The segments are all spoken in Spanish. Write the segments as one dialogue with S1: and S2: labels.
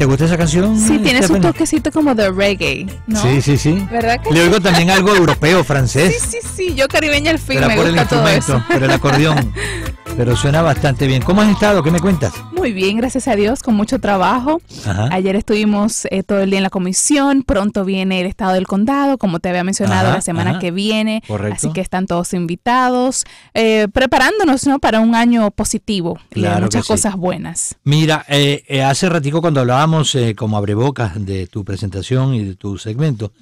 S1: ¿Te gusta esa canción? Sí, tiene su
S2: toquecito como de reggae, ¿no?
S1: Sí, sí, sí.
S2: ¿Verdad que Le oigo
S1: también algo europeo, francés.
S2: Sí, sí, sí, yo caribeña al fin, pero me por el todo eso. Pero
S1: el acordeón. Pero suena bastante bien. ¿Cómo has estado? ¿Qué me cuentas?
S2: Muy bien, gracias a Dios, con mucho trabajo. Ayer estuvimos eh, todo el día en la comisión, pronto viene el estado del condado, como te había mencionado, la semana que viene. Correcto. Así que están todos invitados, eh, preparándonos ¿no? para un año positivo, y eh, muchas cosas buenas.
S1: Mira, hace ratico cuando hablábamos como abrebocas de tu presentación y de tu segmento,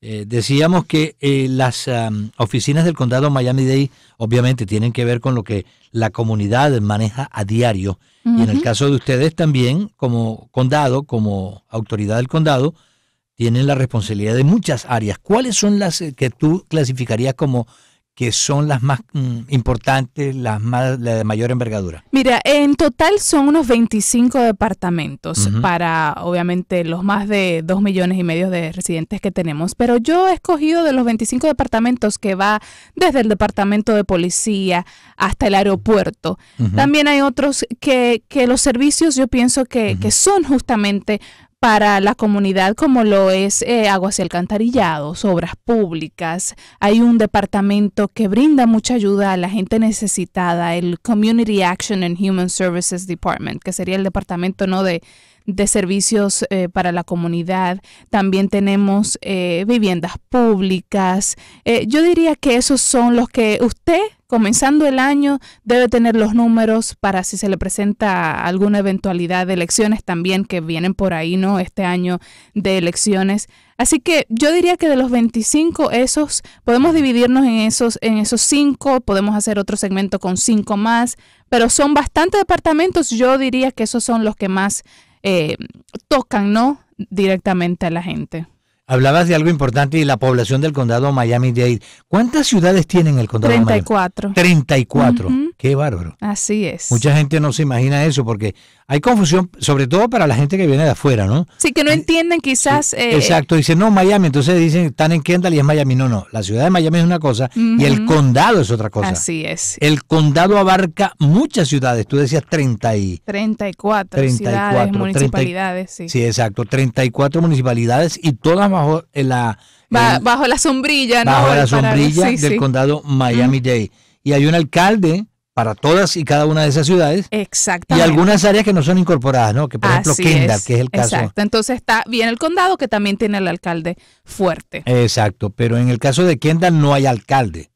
S1: decíamos que las oficinas del condado Miami-Dade obviamente tienen que ver con lo que la comunidad maneja a diario. Y en el caso de ustedes también, como condado, como autoridad del condado, tienen la responsabilidad de muchas áreas. ¿Cuáles son las eh, que tú clasificarías como que son las más mm, importantes, las más, de mayor envergadura?
S2: Mira, en total son unos 25 departamentos para, obviamente, los más de 2 millones y medio de residentes que tenemos. Pero yo he escogido de los 25 departamentos que va desde el departamento de policía hasta el aeropuerto. También hay otros que, que, los servicios yo pienso que, que son justamente para la comunidad como lo es eh, aguas y alcantarillados, obras públicas. Hay un departamento que brinda mucha ayuda a la gente necesitada, el Community Action and Human Services Department, que sería el departamento no de, de servicios eh, para la comunidad, también tenemos eh, viviendas públicas. Eh, yo diría que esos son los que usted, comenzando el año, debe tener los números para si se le presenta alguna eventualidad de elecciones también que vienen por ahí, ¿no? Este año de elecciones. Así que yo diría que de los 25 esos, podemos dividirnos en esos, en esos cinco podemos hacer otro segmento con cinco más, pero son bastantes departamentos, yo diría que esos son los que más eh, tocan, ¿no? Directamente a la gente.
S1: Hablabas de algo importante y la población del condado miami de ahí, ¿Cuántas ciudades tienen el condado 34. Miami? 34. 34. Qué bárbaro.
S2: Así es. Mucha
S1: gente no se imagina eso porque hay confusión, sobre todo para la gente que viene de afuera, ¿no?
S2: Sí, que no entienden quizás. Eh, exacto,
S1: dicen, no, Miami. Entonces dicen, están en Kendall y es Miami. No, no. La ciudad de Miami es una cosa y el condado es otra cosa. Así es. El condado abarca muchas ciudades. Tú decías 30 y.
S2: 34, 34 ciudades, municipalidades, sí. Sí,
S1: exacto. 34 municipalidades y todas bajo eh, la...
S2: bajo la sombrilla, la sombrilla del
S1: condado Miami-Dade. Y hay un alcalde para todas y cada una de esas ciudades.
S2: Exactamente. Y algunas
S1: áreas que no son incorporadas, ¿no? Que por ejemplo Kendall, que es el caso. Exacto.
S2: Entonces está bien el condado que también tiene el alcalde fuerte.
S1: Exacto, pero en el caso de Kendall no hay alcalde.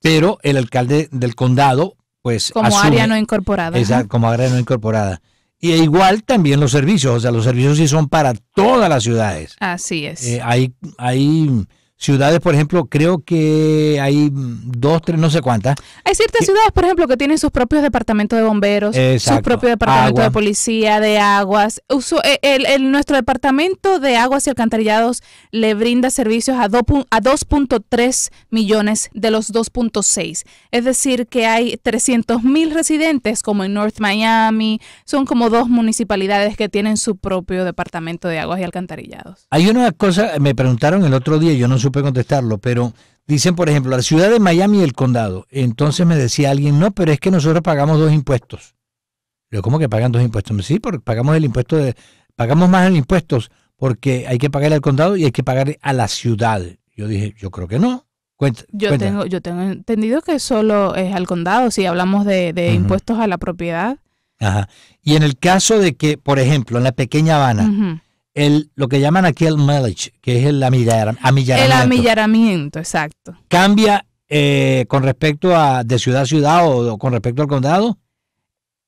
S1: Pero el alcalde del condado, pues Como área no
S2: incorporada. Exacto,
S1: como área no incorporada. Y e igual también los servicios, o sea, los servicios sí son para todas las ciudades.
S2: Así es. Eh,
S1: hay, hay ciudades, por ejemplo, creo que hay mm, dos, tres, no sé cuántas.
S2: Hay ciertas ciudades, por ejemplo, que tienen sus propios departamentos de bomberos, sus propios departamentos de policía, de aguas. Eh, el, nuestro departamento de aguas y alcantarillados le brinda servicios a, a 2.3 millones de los 2.6. Es decir, que hay 300 mil residentes, como en North Miami, son como dos municipalidades que tienen su propio departamento de aguas y alcantarillados.
S1: Hay una cosa, me preguntaron el otro día, yo no sé supe contestarlo, pero dicen, por ejemplo, la ciudad de Miami y el condado. Entonces me decía alguien, no, pero es que nosotros pagamos dos impuestos. Yo, ¿cómo que pagan dos impuestos? sí, porque pagamos el impuesto de, pagamos más en impuestos porque hay que pagar al condado y hay que pagar a la ciudad. Yo dije, yo creo que no. yo tengo,
S2: yo tengo entendido que solo es al condado, si hablamos de, impuestos a la propiedad.
S1: Y en el caso de que, por ejemplo, en la pequeña Habana, el, lo que llaman aquí el millage, que es el amillaramiento. El
S2: amillaramiento, exacto.
S1: ¿Cambia eh, con respecto a de ciudad a ciudad o, con respecto al condado?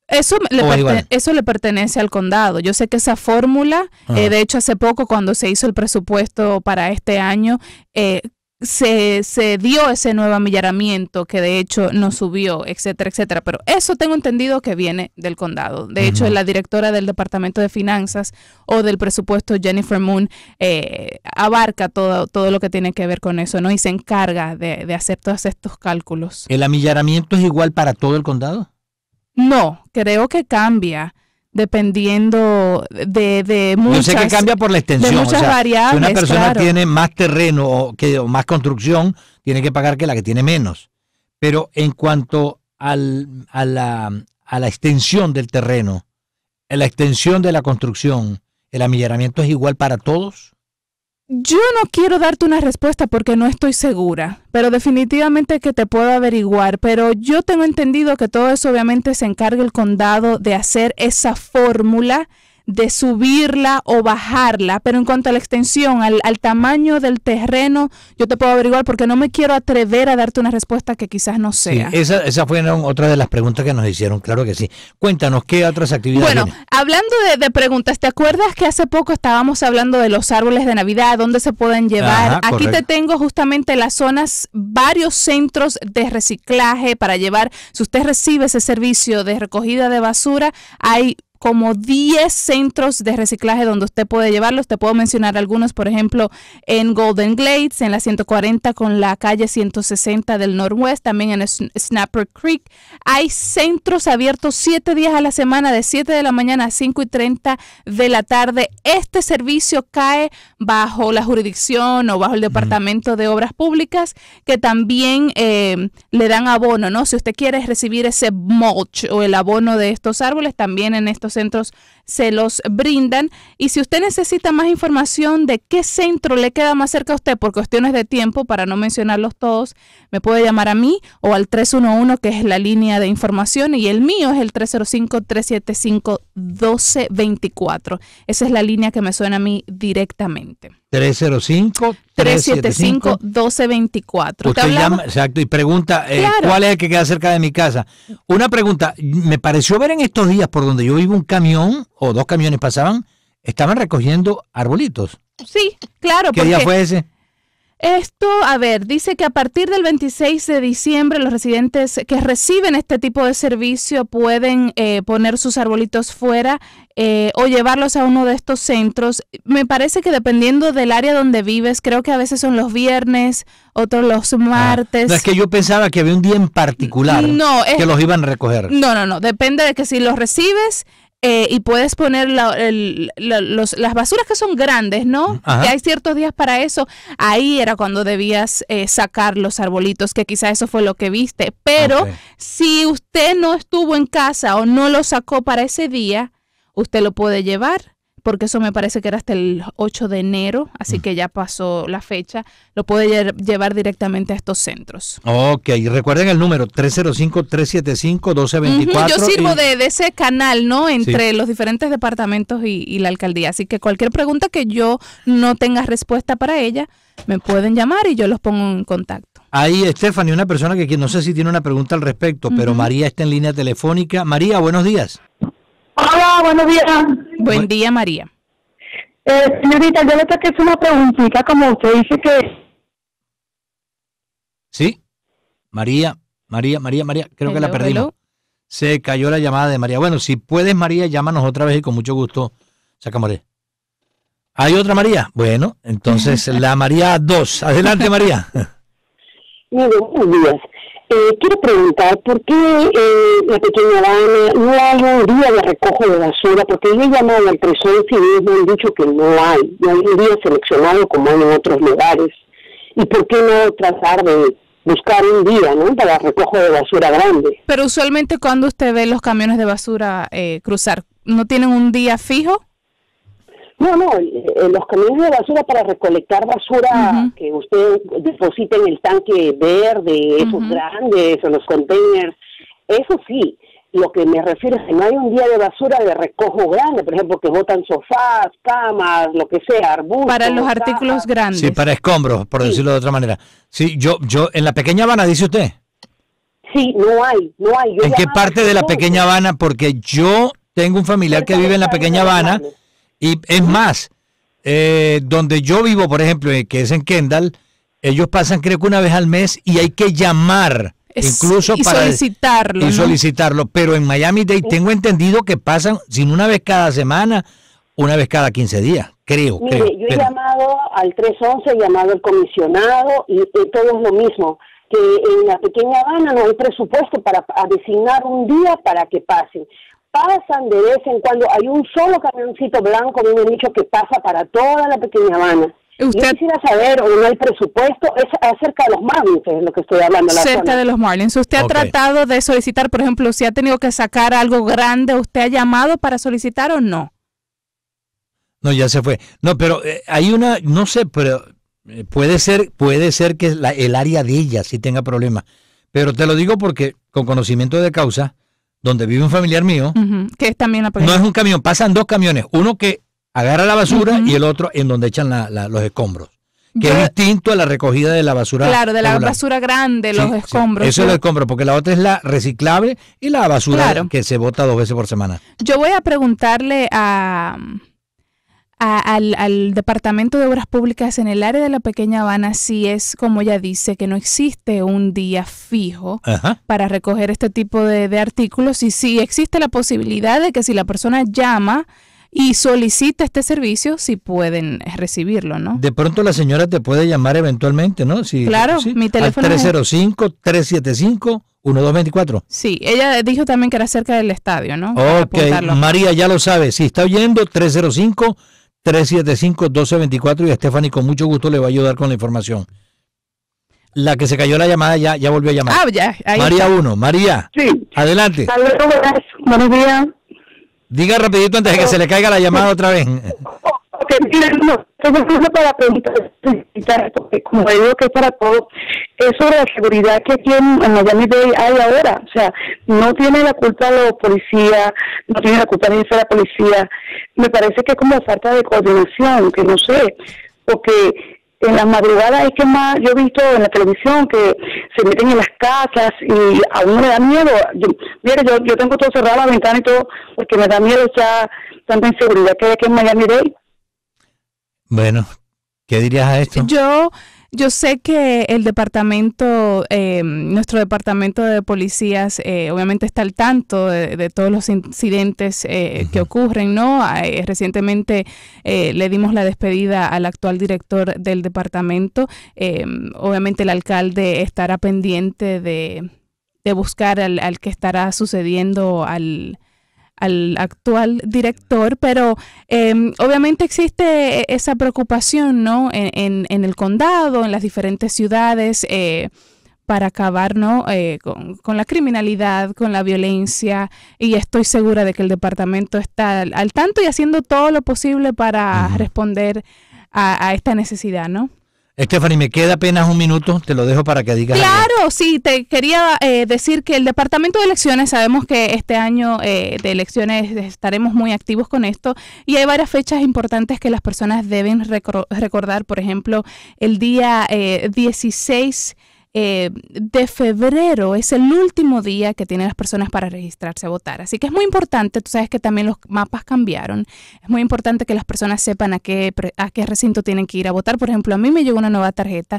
S2: Eso le, eso le pertenece al condado. Yo sé que esa fórmula, eh, de hecho hace poco cuando se hizo el presupuesto para este año, eh, se, se dio ese nuevo amillaramiento que de hecho no subió, etcétera, etcétera. Pero eso tengo entendido que viene del condado. De hecho, la directora del Departamento de Finanzas o del presupuesto, Jennifer Moon, eh, abarca todo, todo lo que tiene que ver con eso, ¿no? Y se encarga de, de hacer todos estos cálculos.
S1: ¿El amillaramiento es igual para todo el condado?
S2: No, creo que cambia dependiendo de, de muchas que cambia por la extensión. Si una persona tiene
S1: más terreno o, que, más construcción, tiene que pagar que la que tiene menos. Pero en cuanto al, a, la, a la extensión del terreno, la extensión de la construcción, ¿el amilleramiento es igual para todos?
S2: Yo no quiero darte una respuesta porque no estoy segura, pero definitivamente que te puedo averiguar, pero yo tengo entendido que todo eso obviamente se encarga el condado de hacer esa fórmula de subirla o bajarla, pero en cuanto a la extensión, al, tamaño del terreno, yo te puedo averiguar porque no me quiero atrever a darte una respuesta que quizás no sea. Sí, esa,
S1: esa fue otra de las preguntas que nos hicieron, claro que sí. Cuéntanos, ¿qué otras actividades? Bueno,
S2: hablando de, preguntas, ¿te acuerdas que hace poco estábamos hablando de los árboles de Navidad, dónde se pueden llevar? Aquí te tengo justamente las zonas, varios centros de reciclaje para llevar, si usted recibe ese servicio de recogida de basura, hay como 10 centros de reciclaje donde usted puede llevarlos. Te puedo mencionar algunos, por ejemplo, en Golden Glades, en la 140 con la calle 160 del Norwest, también en Snapper Creek. Hay centros abiertos 7 días a la semana, de 7 de la mañana a 5 y 30 de la tarde. Este servicio cae bajo la jurisdicción o bajo el Departamento de Obras Públicas, que también eh, le dan abono, ¿no? Si usted quiere recibir ese mulch o el abono de estos árboles, también en estos centros se los brindan. Y si usted necesita más información de qué centro le queda más cerca a usted por cuestiones de tiempo, para no mencionarlos todos, me puede llamar a mí o al 311, que es la línea de información, y el mío es el 305-375-1224. Esa es la línea que me suena a mí directamente.
S1: 305-375-1224. Usted llama, exacto, y pregunta, eh, ¿cuál es el que queda cerca de mi casa? Una pregunta, me pareció ver en estos días por donde yo vivo un camión, o dos camiones pasaban, estaban recogiendo arbolitos.
S2: Sí, claro. ¿Qué día fue ese? Esto, a ver, dice que a partir del 26 de diciembre los residentes que reciben este tipo de servicio pueden eh, poner sus arbolitos fuera eh, o llevarlos a uno de estos centros. Me parece que dependiendo del área donde vives, creo que a veces son los viernes, otros los ah, martes. es que
S1: yo pensaba que había un día en particular que los iban a recoger. No,
S2: no, no, depende de que si los recibes eh, y puedes poner las basuras que son grandes, ¿no? Que hay ciertos días para eso. Ahí era cuando debías eh, sacar los arbolitos, que quizá eso fue lo que viste. Pero si usted no estuvo en casa o no lo sacó para ese día, usted lo puede llevar porque eso me parece que era hasta el 8 de enero, así mm. que ya pasó la fecha, lo puede llevar directamente a estos centros.
S1: Ok, recuerden el número 305-375-1224. Yo sirvo de,
S2: ese canal, ¿no? Entre los diferentes departamentos y, la alcaldía, así que cualquier pregunta que yo no tenga respuesta para ella, me pueden llamar y yo los pongo en contacto.
S1: Ahí, Stephanie, una persona que no sé si tiene una pregunta al respecto, pero María está en línea telefónica. María, buenos días.
S2: Hola, buenos días. Buen día, María.
S3: Eh, señorita, yo le tengo que hacer una preguntita, como usted dice que...
S1: Sí, María, María, María, María, creo que la perdimos. Se cayó la llamada de María. Bueno, si puedes, María, llámanos otra vez y con mucho gusto sacamos. ¿Hay otra María? Bueno, entonces la María 2. Adelante, María.
S3: buenos eh, quiero preguntar por qué eh, la pequeña dama no hay un día de recojo de basura, porque ellos llaman a al presencia y ellos me han dicho que no hay, no hay un día seleccionado como hay en otros lugares. ¿Y por qué no tratar de buscar un día ¿no? para recojo de basura grande?
S2: Pero usualmente cuando usted ve los camiones de basura eh, cruzar, ¿no tienen un día fijo?
S3: No, no, los camiones de basura para recolectar basura que usted deposita en el tanque verde, esos grandes, o los containers, eso sí. Lo que me refiero es que no hay un día de basura de recojo grande, por ejemplo, que botan sofás, camas, lo que sea, arbustos. Para los artículos
S2: grandes. Sí,
S1: para escombros, por decirlo de otra manera. Sí, yo, yo, en la pequeña Habana, dice usted.
S3: Sí, no hay, no hay. ¿En qué parte de la pequeña
S1: Habana? Porque yo tengo un familiar que vive en la pequeña Habana. Y es más, eh, donde yo vivo, por ejemplo, eh, que es en Kendall, ellos pasan creo que una vez al mes y hay que llamar. incluso para solicitarlo. Y solicitarlo. Pero en Miami Dade tengo entendido que pasan sin una vez cada semana, una vez cada 15 días, creo. Mire, yo he
S3: llamado al 311, he llamado al comisionado y, todo es lo mismo. Que en la pequeña Habana no hay presupuesto para designar un día para que pasen pasan de vez en cuando, hay un solo camioncito blanco, me un dicho, que pasa para toda la pequeña Habana. ¿Usted? Yo quisiera saber, o no hay presupuesto, es acerca de los Marlins, es lo que estoy hablando. de
S2: los Marlins. ¿Usted ha tratado de solicitar, por ejemplo, si ha tenido que sacar algo grande, usted ha llamado para solicitar o no?
S1: No, ya se fue. No, pero eh, hay una, no sé, pero eh, puede ser, puede ser que el área de ella sí tenga problemas. Pero te lo digo porque, con conocimiento de causa, donde vive un familiar mío,
S2: que es también la No es un
S1: camión, pasan dos camiones, uno que agarra la basura y el otro en donde echan los escombros. Que es distinto a la recogida de la basura. Claro, de la basura
S2: grande, los escombros. Eso es el
S1: escombro, porque la otra es la reciclable y la basura que se bota dos veces por semana.
S2: Yo voy a preguntarle a, al, Departamento de Obras Públicas en el área de la Pequeña Habana si es, como ella dice, que no existe un día fijo para recoger este tipo de, artículos y si existe la posibilidad de que si la persona llama y solicita este servicio si pueden recibirlo, ¿no?
S1: De pronto la señora te puede llamar eventualmente, ¿no? Si, claro, mi teléfono al 305 375 1224.
S2: Sí, ella dijo también que era cerca del estadio, ¿no? Ok, María
S1: ya lo sabe. Si está oyendo, 305 375-1224 y a Stephanie con mucho gusto le va a ayudar con la información. La que se cayó la llamada ya, ya volvió a llamar.
S2: Ah, María 1, María. Sí.
S1: Adelante. buenos días. Diga rapidito antes de que se le caiga la llamada otra vez.
S3: no, eso es para como digo que es para todo es sobre la seguridad que aquí en, Miami Dade hay ahora. O sea, no tiene la culpa los policías, no tiene la culpa ni la policía. Me parece que es como falta de coordinación, que no sé, porque en las madrugadas es que más yo he visto en la televisión que se meten en las casas y a uno le da miedo. Yo, yo, yo tengo todo cerrado, la ventana y todo, porque me da miedo ya tanta inseguridad que hay aquí en Miami Dade.
S1: Bueno, ¿qué dirías a esto?
S2: Yo, yo sé que el departamento, em, nuestro departamento de policías, eh, obviamente está al tanto de, todos los incidentes eh, que ocurren, ¿no? Eh, recientemente le dimos la despedida al actual director del departamento. Em, obviamente el alcalde estará pendiente de, buscar al que estará sucediendo al al actual director, pero em, obviamente existe esa preocupación, ¿no? En, el condado, en las diferentes ciudades, eh, para acabar, ¿no? Eh, con, la criminalidad, con la violencia, y estoy segura de que el departamento está al, tanto y haciendo todo lo posible para responder a, a, esta necesidad, ¿no?
S1: Stephanie, me queda apenas un minuto, te lo dejo para que digas.
S2: Claro, sí, te quería eh, decir que el Departamento de Elecciones, sabemos que este año eh, de elecciones estaremos muy activos con esto y hay varias fechas importantes que las personas deben recordar, por ejemplo, el día eh, 16 eh, de febrero es el último día que tienen las personas para registrarse a votar. Así que es muy importante, tú sabes que también los mapas cambiaron, es muy importante que las personas sepan a qué, a qué recinto tienen que ir a votar. Por ejemplo, a mí me llegó una nueva tarjeta,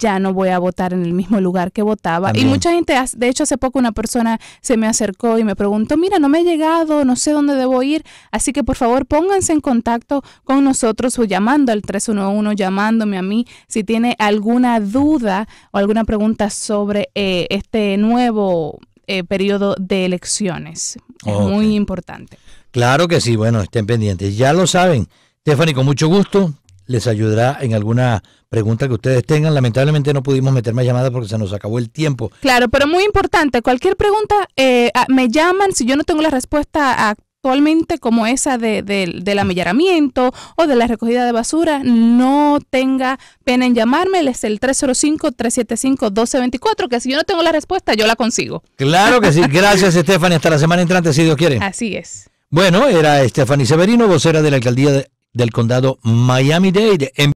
S2: ya no voy a votar en el mismo lugar que votaba. Y mucha gente, de hecho hace poco una persona se me acercó y me preguntó, mira, no me he llegado, no sé dónde debo ir, así que por favor pónganse en contacto con nosotros o llamando al 311, llamándome a mí si tiene alguna duda o alguna preguntas sobre eh, este nuevo eh, periodo de elecciones. Es muy importante.
S1: Claro que sí, bueno, estén pendientes. Ya lo saben, Stephanie, con mucho gusto les ayudará en alguna pregunta que ustedes tengan. Lamentablemente no pudimos meter más llamadas porque se nos acabó el tiempo.
S2: Claro, pero muy importante, cualquier pregunta eh, me llaman, si yo no tengo la respuesta actualmente como esa de, del amillaramiento o de la recogida de basura, no tenga pena en llamarme. Es el 305-375-1224, que si yo no tengo la respuesta, yo la consigo.
S1: Claro que sí. Gracias, Stephanie. Hasta la semana entrante, si Dios quiere.
S2: Así es.
S1: Bueno, era Stephanie Severino, vocera de la alcaldía del condado Miami-Dade.